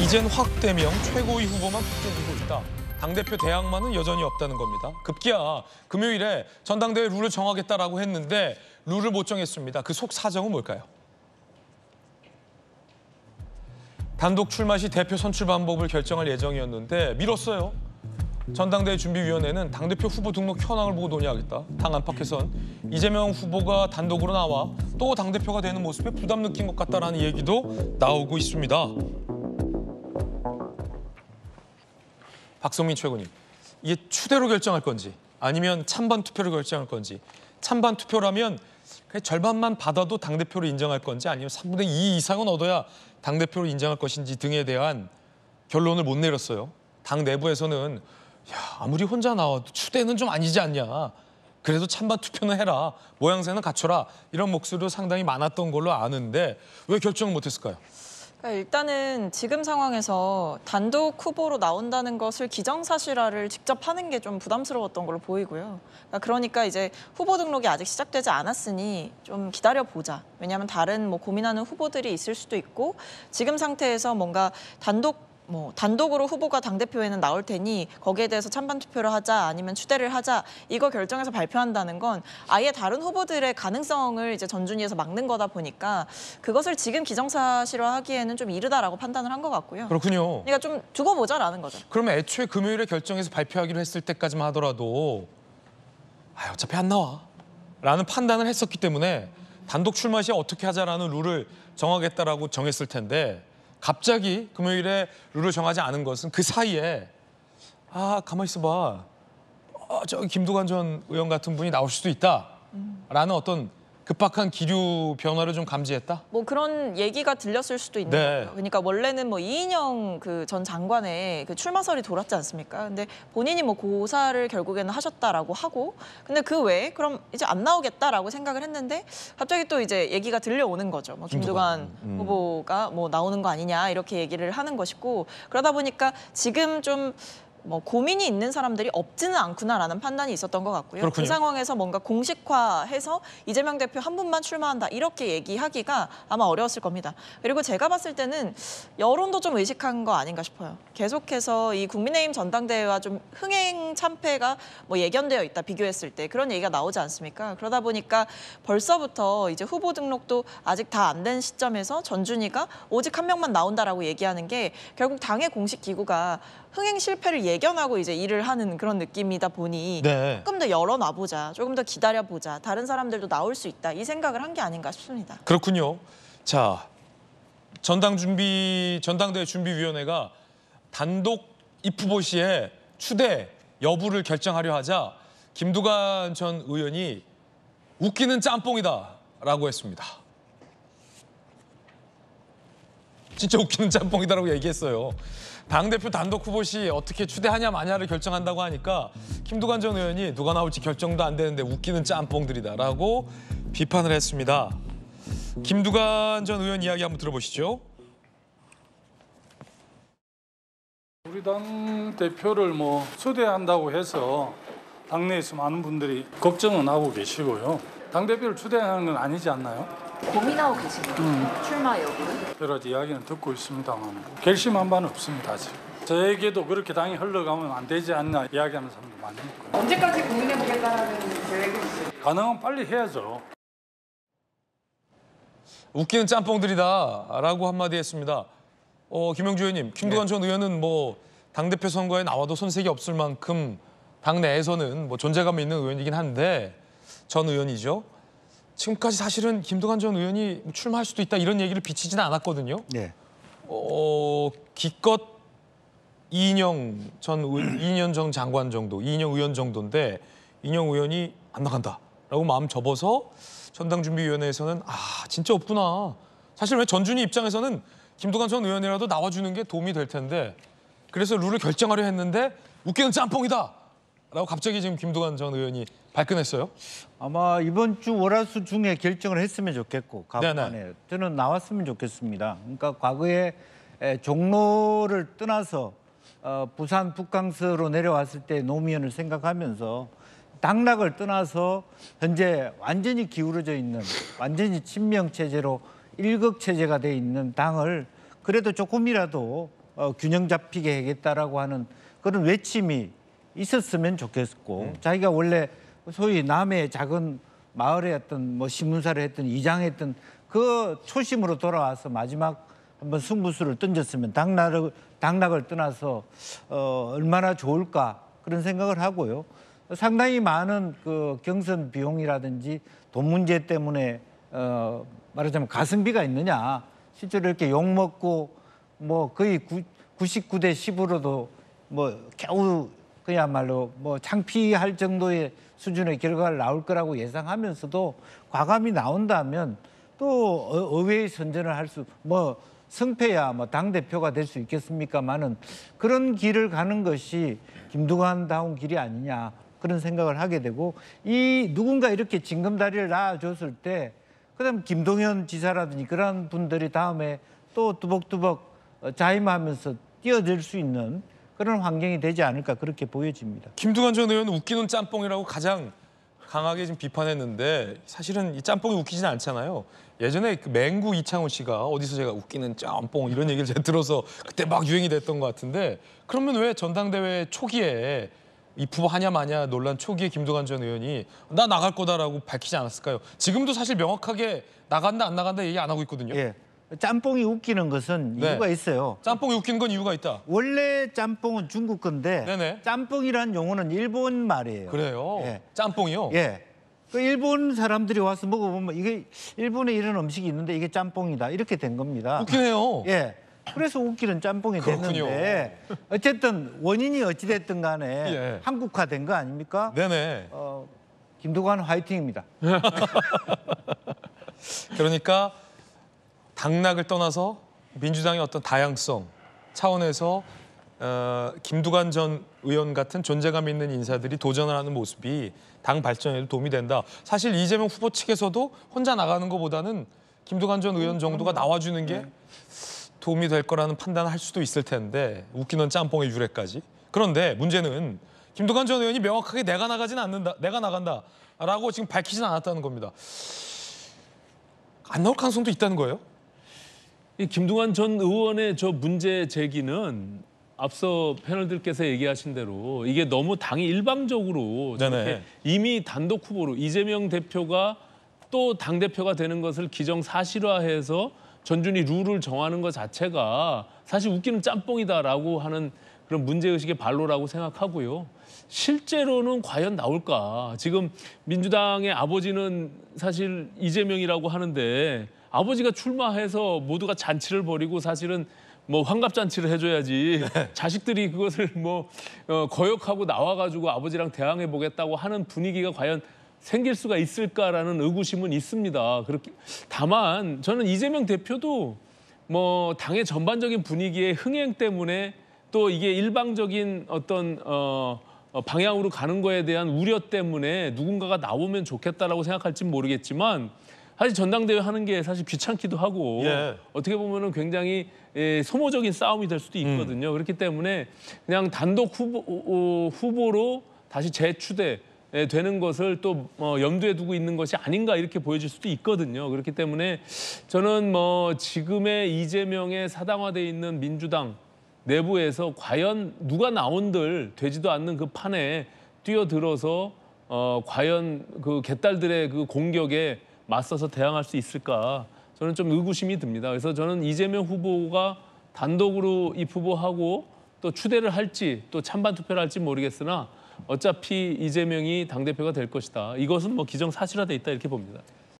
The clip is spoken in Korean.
이젠 확대명 최고위 후보만 북적이고 있다. 당대표 대항만은 여전히 없다는 겁니다. 급기야 금요일에 전당대회 룰을 정하겠다라고 했는데 룰을 못 정했습니다. 그 속 사정은 뭘까요? 단독 출마 시 대표 선출 방법을 결정할 예정이었는데 미뤘어요. 전당대회 준비위원회는 당대표 후보 등록 현황을 보고 논의하겠다. 당 안팎에선 이재명 후보가 단독으로 나와 또 당대표가 되는 모습에 부담 느낀 것 같다라는 얘기도 나오고 있습니다. 박성민 최고님, 이게 추대로 결정할 건지 아니면 찬반 투표로 결정할 건지 찬반 투표라면 그냥 절반만 받아도 당대표로 인정할 건지 아니면 3분의 2 이상은 얻어야 당대표로 인정할 것인지 등에 대한 결론을 못 내렸어요. 당 내부에서는 야, 아무리 혼자 나와도 추대는 좀 아니지 않냐. 그래도 찬반 투표는 해라. 모양새는 갖춰라. 이런 목소리도 상당히 많았던 걸로 아는데 왜 결정을 못했을까요? 그러니까 일단은 지금 상황에서 단독 후보로 나온다는 것을 기정사실화를 직접 하는 게 좀 부담스러웠던 걸로 보이고요. 그러니까, 그러니까 이제 후보 등록이 아직 시작되지 않았으니 좀 기다려보자. 왜냐하면 다른 뭐 고민하는 후보들이 있을 수도 있고 지금 상태에서 뭔가 단독 뭐 단독으로 후보가 당대표에는 나올 테니 거기에 대해서 찬반 투표를 하자 아니면 추대를 하자 이거 결정해서 발표한다는 건 아예 다른 후보들의 가능성을 이제 전준위에서 막는 거다 보니까 그것을 지금 기정사실화하기에는 좀 이르다라고 판단을 한 것 같고요. 그렇군요. 그러니까 좀 두고 보자라는 거죠. 그러면 애초에 금요일에 결정해서 발표하기로 했을 때까지만 하더라도 아, 어차피 안 나와 라는 판단을 했었기 때문에 단독 출마 시 어떻게 하자라는 룰을 정하겠다라고 정했을 텐데 갑자기 금요일에 룰을 정하지 않은 것은 그 사이에 아 가만 히 있어봐 어, 아, 저 김두관 전 의원 같은 분이 나올 수도 있다라는 어떤 급박한 기류 변화를 좀 감지했다? 뭐 그런 얘기가 들렸을 수도 있는 네. 거예요. 그러니까 원래는 뭐 이인영 그 전 장관의 그 출마설이 돌았지 않습니까? 근데 본인이 뭐 고사를 결국에는 하셨다라고 하고 근데 그 외에 그럼 이제 안 나오겠다라고 생각을 했는데 갑자기 또 이제 얘기가 들려오는 거죠. 뭐 김두관 음. 후보가 뭐 나오는 거 아니냐 이렇게 얘기를 하는 것이고 그러다 보니까 지금 좀뭐 고민이 있는 사람들이 없지는 않구나라는 판단이 있었던 것 같고요. 그렇군요. 그 상황에서 뭔가 공식화해서 이재명 대표 한 분만 출마한다 이렇게 얘기하기가 아마 어려웠을 겁니다. 그리고 제가 봤을 때는 여론도 좀 의식한 거 아닌가 싶어요. 계속해서 이 국민의힘 전당대회와 좀 흥행 참패가 뭐 예견되어 있다 비교했을 때 그런 얘기가 나오지 않습니까? 그러다 보니까 벌써부터 이제 후보 등록도 아직 다 안 된 시점에서 전준이가 오직 한 명만 나온다라고 얘기하는 게 결국 당의 공식 기구가 흥행 실패를 예견하고 이제 일을 하는 그런 느낌이다 보니 네. 조금 더 열어놔보자, 조금 더 기다려보자, 다른 사람들도 나올 수 있다 이 생각을 한 게 아닌가 싶습니다. 그렇군요. 자, 전당 준비 전당대회 준비위원회가 단독 입후보 시에 추대 여부를 결정하려 하자 김두관 전 의원이 웃기는 짬뽕이다라고 했습니다. 진짜 웃기는 짬뽕이다라고 얘기했어요. 당대표 단독 후보 시 어떻게 추대하냐 마냐를 결정한다고 하니까 김두관 전 의원이 누가 나올지 결정도 안 되는데 웃기는 짬뽕들이다라고 비판을 했습니다. 김두관 전 의원 이야기 한번 들어보시죠. 우리 당 대표를 뭐 추대한다고 해서 당내에서 많은 분들이 걱정은 하고 계시고요. 당 대표를 추대하는 건 아니지 않나요? 고민하고 계신 거요 음. 출마 여부를? 여러 가지 이야기는 듣고 있습니다만 뭐 결심한 바는 없습니다 아직. 저에게도 그렇게 당이 흘러가면 안 되지 않나 이야기하는 사람도 많이 있고 언제까지 고민해보겠다는 계획이 있어요? 가능한 빨리 해야죠. 웃기는 짬뽕들이다라고 한마디 했습니다. 어, 김영주 의원님, 김두관 네. 전 의원은 뭐 당대표 선거에 나와도 손색이 없을 만큼 당내에서는 뭐 존재감 있는 의원이긴 한데 전 의원이죠. 지금까지 사실은 김동완 전 의원이 출마할 수도 있다 이런 얘기를 비치지는 않았거든요. 네. 어, 기껏 이인영 전 이인영 전 장관 정도, 이인영 의원 정도인데 이인영 의원이 안 나간다라고 마음 접어서 전당준비위원회에서는 아 진짜 없구나. 사실 왜전준이 입장에서는 김동완 전 의원이라도 나와주는 게 도움이 될 텐데 그래서 룰을 결정하려 했는데 웃기는 짬뽕이다. 라고 갑자기 지금 김두관 전 의원이 발끈했어요? 아마 이번 주 월화수 중에 결정을 했으면 좋겠고 가판에 저는 나왔으면 좋겠습니다. 그러니까 과거에 종로를 떠나서 어, 부산 북강서로 내려왔을 때 노무현을 생각하면서 당락을 떠나서 현재 완전히 기울어져 있는 완전히 친명 체제로 일극 체제가 돼 있는 당을 그래도 조금이라도 어, 균형 잡히게 하겠다라고 하는 그런 외침이 있었으면 좋겠고 음. 자기가 원래 소위 남의 작은 마을에 어떤 뭐 신문사를 했던 이장했던 그 초심으로 돌아와서 마지막 한번 승부수를 던졌으면 당락을, 당락을 떠나서 어, 얼마나 좋을까 그런 생각을 하고요. 상당히 많은 그 경선 비용이라든지 돈 문제 때문에 어, 말하자면 가성비가 있느냐 실제로 이렇게 욕먹고 뭐 거의 구, 99대 10으로도 뭐 겨우 그야말로 뭐 창피할 정도의 수준의 결과를 나올 거라고 예상하면서도 과감히 나온다면 또 어, 의외의 선전을 할 수 뭐 승패야 뭐 당 대표가 될 수 있겠습니까마는 그런 길을 가는 것이 김두관다운 길이 아니냐 그런 생각을 하게 되고 이 누군가 이렇게 징검다리를 놔줬을 때 그다음 김동현 지사라든지 그런 분들이 다음에 또 두벅두벅 어, 자임하면서 뛰어들 수 있는 그런 환경이 되지 않을까 그렇게 보여집니다. 김두관 전 의원은 웃기는 짬뽕이라고 가장 강하게 지금 비판했는데 사실은 이 짬뽕이 웃기진 않잖아요. 예전에 그 맹구 이창호 씨가 어디서 제가 웃기는 짬뽕 이런 얘기를 제가 들어서 그때 막 유행이 됐던 것 같은데 그러면 왜 전당대회 초기에 이 부하냐 마냐 논란 초기에 김두관 전 의원이 나 나갈 거다라고 밝히지 않았을까요? 지금도 사실 명확하게 나간다 안 나간다 얘기 안 하고 있거든요. 예. 짬뽕이 웃기는 것은 네. 이유가 있어요. 짬뽕이 웃기는 건 이유가 있다. 원래 짬뽕은 중국 건데 네네. 짬뽕이란 용어는 일본 말이에요. 그래요? 예. 짬뽕이요? 예. 그 일본 사람들이 와서 먹어보면 이게 일본에 이런 음식이 있는데 이게 짬뽕이다 이렇게 된 겁니다. 웃기네요. 예. 그래서 웃기는 짬뽕이 그렇군요. 됐는데 어쨌든 원인이 어찌 됐든 간에 예. 한국화된 거 아닙니까? 네네. 어, 김두관 화이팅입니다. 그러니까 당락을 떠나서 민주당의 어떤 다양성 차원에서 어, 김두관 전 의원 같은 존재감 있는 인사들이 도전을 하는 모습이 당 발전에도 도움이 된다. 사실 이재명 후보 측에서도 혼자 나가는 것보다는 김두관 전 의원 정도가 나와주는 게 도움이 될 거라는 판단을 할 수도 있을 텐데 웃기는 짬뽕의 유래까지. 그런데 문제는 김두관 전 의원이 명확하게 내가 나가진 않는다, 내가 나간다라고 지금 밝히진 않았다는 겁니다. 안 나올 가능성도 있다는 거예요? 김동완 전 의원의 저 문제 제기는 앞서 패널들께서 얘기하신 대로 이게 너무 당이 일방적으로 저렇 이미 단독 후보로 이재명 대표가 또 당 대표가 되는 것을 기정 사실화해서 전준이 룰을 정하는 것 자체가 사실 웃기는 짬뽕이다라고 하는 그런 문제의식의 발로라고 생각하고요. 실제로는 과연 나올까? 지금 민주당의 아버지는 사실 이재명이라고 하는데 아버지가 출마해서 모두가 잔치를 벌이고 사실은 뭐 환갑 잔치를 해줘야지 네. 자식들이 그것을 뭐 어, 거역하고 나와가지고 아버지랑 대항해 보겠다고 하는 분위기가 과연 생길 수가 있을까라는 의구심은 있습니다. 그렇게 다만 저는 이재명 대표도 뭐 당의 전반적인 분위기의 흥행 때문에 또 이게 일방적인 어떤 어, 어 방향으로 가는 거에 대한 우려 때문에 누군가가 나오면 좋겠다라고 생각할진 모르겠지만 사실 전당대회 하는 게 사실 귀찮기도 하고 예. 어떻게 보면은 굉장히 예, 소모적인 싸움이 될 수도 있거든요. 음. 그렇기 때문에 그냥 단독 후보, 어, 어 후보로 다시 재추대 예, 되는 것을 또 어, 염두에 두고 있는 것이 아닌가 이렇게 보여질 수도 있거든요. 그렇기 때문에 저는 뭐 지금의 이재명의 사당화돼 있는 민주당 내부에서 과연 누가 나온들 되지도 않는 그 판에 뛰어들어서 어, 과연 그 개딸들의 그 공격에 맞서서 대항할 수 있을까 저는 좀 의구심이 듭니다. 그래서 저는 이재명 후보가 단독으로 입후보하고 또 추대를 할지 또 찬반 투표를 할지 모르겠으나 어차피 이재명이 당대표가 될 것이다. 이것은 뭐 기정사실화돼 있다 이렇게 봅니다.